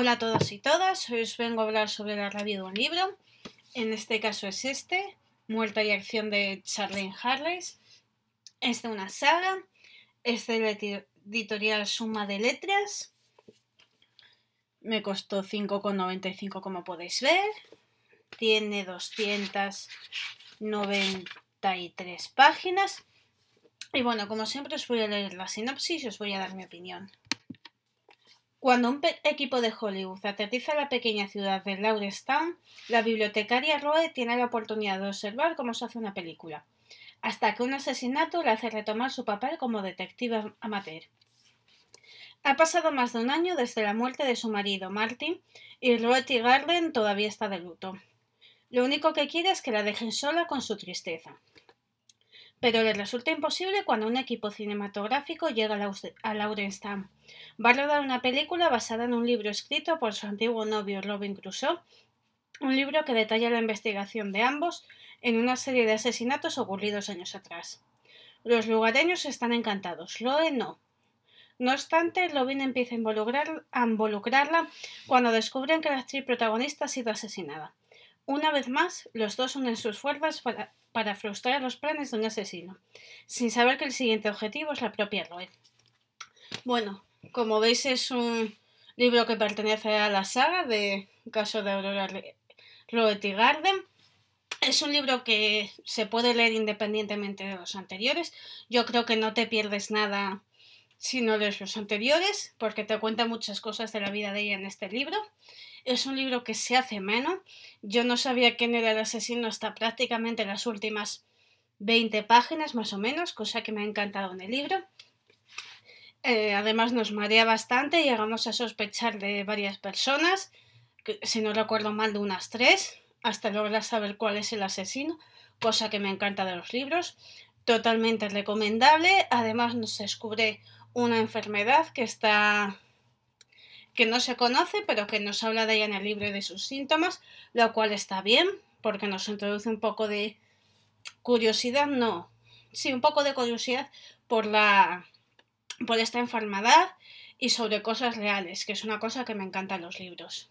Hola a todos y todas, hoy os vengo a hablar sobre la rabia de un libro. En este caso es este, Muerta y Acción de Charlene Harris. Es de una saga, es de la editorial Suma de Letras. Me costó 5,95 como podéis ver. Tiene 293 páginas. Y bueno, como siempre os voy a leer la sinopsis y os voy a dar mi opinión. Cuando un equipo de Hollywood aterriza en la pequeña ciudad de Laurestown, la bibliotecaria Roe tiene la oportunidad de observar cómo se hace una película, hasta que un asesinato le hace retomar su papel como detective amateur. Ha pasado más de un año desde la muerte de su marido, Martin, y T. Garden todavía está de luto. Lo único que quiere es que la dejen sola con su tristeza pero le resulta imposible cuando un equipo cinematográfico llega a Laurenstam. Va a rodar una película basada en un libro escrito por su antiguo novio Robin Crusoe, un libro que detalla la investigación de ambos en una serie de asesinatos ocurridos años atrás. Los lugareños están encantados, Loe no. No obstante, Robin empieza a, a involucrarla cuando descubren que la actriz protagonista ha sido asesinada. Una vez más, los dos unen sus fuerzas para, para frustrar los planes de un asesino, sin saber que el siguiente objetivo es la propia Roel. Bueno, como veis es un libro que pertenece a la saga de Caso de Aurora Roet y Garden. Es un libro que se puede leer independientemente de los anteriores. Yo creo que no te pierdes nada no de los anteriores, porque te cuenta muchas cosas de la vida de ella en este libro. Es un libro que se hace menos. Yo no sabía quién era el asesino hasta prácticamente las últimas 20 páginas, más o menos, cosa que me ha encantado en el libro. Eh, además nos marea bastante, llegamos a sospechar de varias personas, si no recuerdo mal de unas tres, hasta lograr saber cuál es el asesino, cosa que me encanta de los libros. Totalmente recomendable, además nos descubre una enfermedad que está que no se conoce, pero que nos habla de ella en el libro de sus síntomas, lo cual está bien, porque nos introduce un poco de curiosidad, no, sí, un poco de curiosidad por la por esta enfermedad y sobre cosas reales, que es una cosa que me encantan los libros.